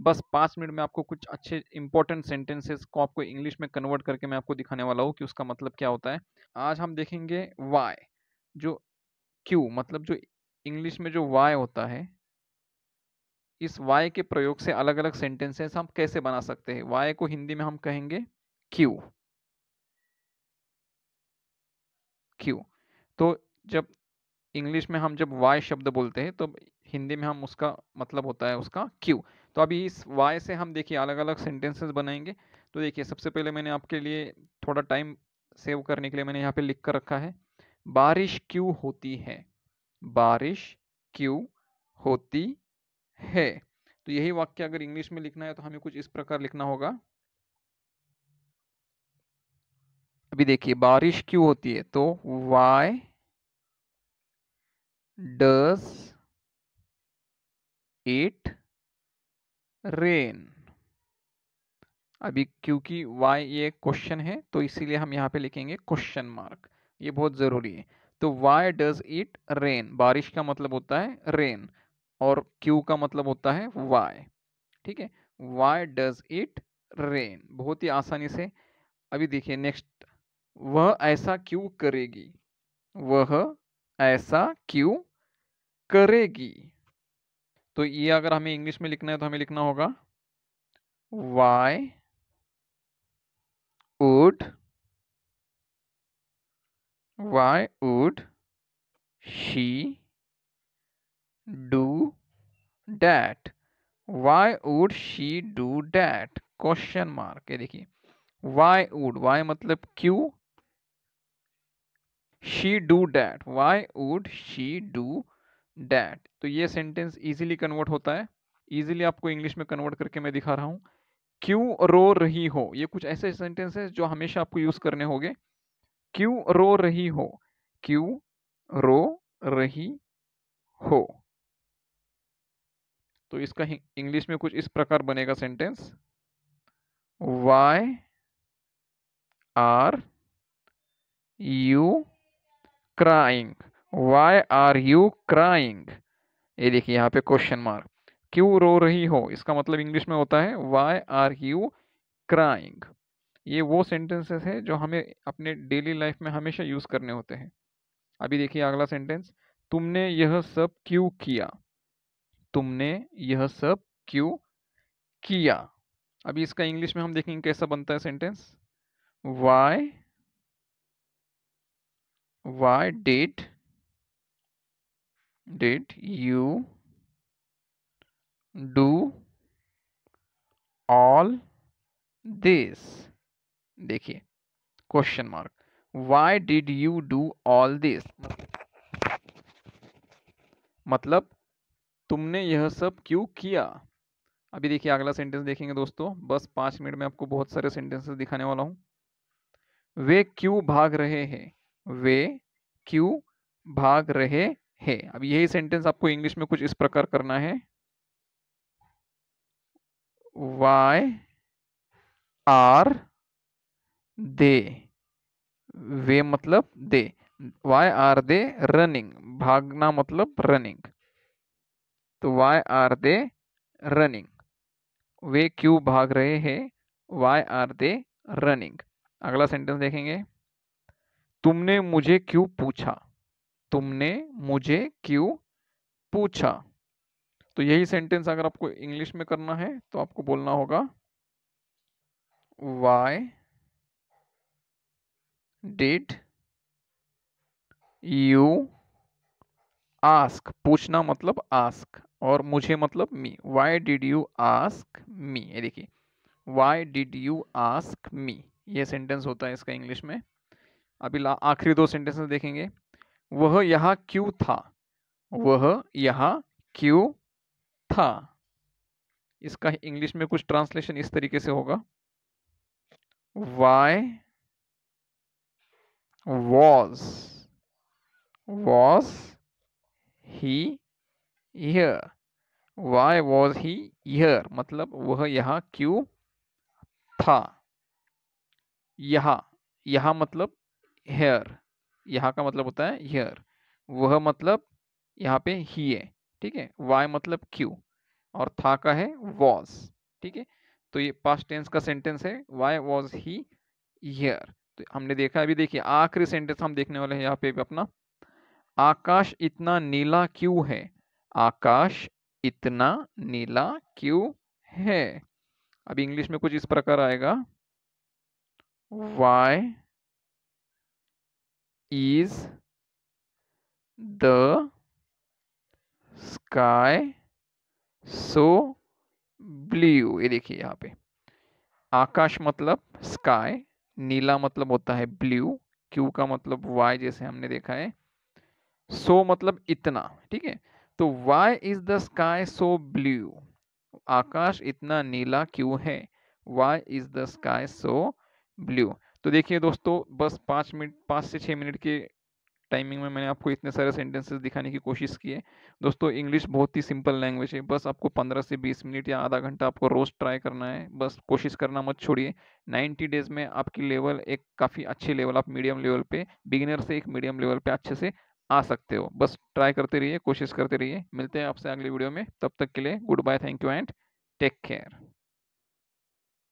बस पाँच मिनट में आपको कुछ अच्छे इंपॉर्टेंट सेंटेंसेस को आपको इंग्लिश में कन्वर्ट करके मैं आपको दिखाने वाला हूँ कि उसका मतलब क्या होता है आज हम देखेंगे वाई जो क्यू मतलब जो इंग्लिश में जो वाई होता है इस वाई के प्रयोग से अलग अलग सेंटेंसेस हम कैसे बना सकते हैं वाई को हिंदी में हम कहेंगे क्यू क्यू तो जब इंग्लिश में हम जब वाई शब्द बोलते हैं तो हिंदी में हम उसका मतलब होता है उसका क्यू तो अभी इस वाई से हम देखिए अलग अलग सेंटेंसेस बनाएंगे तो देखिए सबसे पहले मैंने आपके लिए थोड़ा टाइम सेव करने के लिए मैंने यहाँ पे लिख कर रखा है बारिश क्यों होती है बारिश क्यों होती है तो यही वाक्य अगर इंग्लिश में लिखना है तो हमें कुछ इस प्रकार लिखना होगा अभी देखिए बारिश क्यों होती है तो वाई डस इट रेन अभी क्योंकि वाई ये क्वेश्चन है तो इसीलिए हम यहाँ पे लिखेंगे क्वेश्चन मार्क ये बहुत ज़रूरी है तो वाई डज इट रेन बारिश का मतलब होता है रेन और क्यू का मतलब होता है वाई ठीक है वाई डज इट रेन बहुत ही आसानी से अभी देखिए नेक्स्ट वह ऐसा क्यों करेगी वह ऐसा क्यों करेगी तो ये अगर हमें इंग्लिश में लिखना है तो हमें लिखना होगा why would why would she do that why would she do that question mark ये देखिए वाई वुड वाई मतलब क्यू she do that why would she do that तो ये सेंटेंस इजीली कन्वर्ट होता है इजीली आपको इंग्लिश में कन्वर्ट करके मैं दिखा रहा हूँ क्यों रो रही हो ये कुछ ऐसे है जो हमेशा आपको यूज करने होंगे क्यों रो रही हो क्यों रो रही हो तो इसका इंग्लिश में कुछ इस प्रकार बनेगा sentence why are you crying why are you crying ये देखिए यहाँ पे क्वेश्चन मार्क क्यों रो रही हो इसका मतलब इंग्लिश में होता है वाई आर यू क्राइंग ये वो सेंटेंसेस है जो हमें अपने डेली लाइफ में हमेशा यूज़ करने होते हैं अभी देखिए अगला सेंटेंस तुमने यह सब क्यों किया तुमने यह सब क्यों किया अभी इसका इंग्लिश में हम देखेंगे कैसा बनता है sentence why why did did you do all this देखिए question mark why did you do all this मतलब तुमने यह सब क्यों किया अभी देखिए अगला सेंटेंस देखेंगे दोस्तों बस पांच मिनट में आपको बहुत सारे सेंटेंसेस दिखाने वाला हूं वे क्यों भाग रहे हैं वे क्यों भाग रहे है अब यही सेंटेंस आपको इंग्लिश में कुछ इस प्रकार करना है वाई आर दे वे मतलब they why are they running भागना मतलब रनिंग तो वाई आर दे रनिंग वे क्यों भाग रहे हैं वाई आर दे रनिंग अगला सेंटेंस देखेंगे तुमने मुझे क्यों पूछा तुमने मुझे क्यों पूछा तो यही सेंटेंस अगर आपको इंग्लिश में करना है तो आपको बोलना होगा वाई डिड यू आस्क पूछना मतलब आस्क और मुझे मतलब me why did you ask me ये देखिए why did you ask me ये सेंटेंस होता है इसका इंग्लिश में अभी आखिरी दो सेंटेंस देखेंगे वह यहाँ क्यों था वह यहाँ क्यों था इसका इंग्लिश में कुछ ट्रांसलेशन इस तरीके से होगा why was was he here why was he here मतलब वह यहाँ क्यों था यहाँ यहाँ मतलब हेयर यहाँ का मतलब होता है हियर वह मतलब यहाँ पे ही है ठीक है वाई मतलब क्यू और था का है वॉज ठीक है तो ये पास टेंस का सेंटेंस है वाई वॉज ही हियर तो हमने देखा अभी देखिए आखिरी सेंटेंस हम देखने वाले हैं यहाँ पे अपना आकाश इतना नीला क्यों है आकाश इतना नीला क्यों है अभी इंग्लिश में कुछ इस प्रकार आएगा why is the sky so blue ये देखिए यहाँ पे आकाश मतलब sky नीला मतलब होता है blue क्यू का मतलब वाई जैसे हमने देखा है सो so मतलब इतना ठीक है तो why is the sky so blue आकाश इतना नीला क्यों है why is the sky so blue तो देखिए दोस्तों बस पाँच मिनट पाँच से छः मिनट के टाइमिंग में मैंने आपको इतने सारे सेंटेंसेस दिखाने की कोशिश की है दोस्तों इंग्लिश बहुत ही सिंपल लैंग्वेज है बस आपको पंद्रह से बीस मिनट या आधा घंटा आपको रोज़ ट्राई करना है बस कोशिश करना मत छोड़िए नाइन्टी डेज़ में आपकी लेवल एक काफ़ी अच्छे लेवल आप मीडियम लेवल पे बिगिनर से एक मीडियम लेवल पर अच्छे से आ सकते हो बस ट्राई करते रहिए कोशिश करते रहिए मिलते हैं आपसे अगले वीडियो में तब तक के लिए goodbye thank you and take care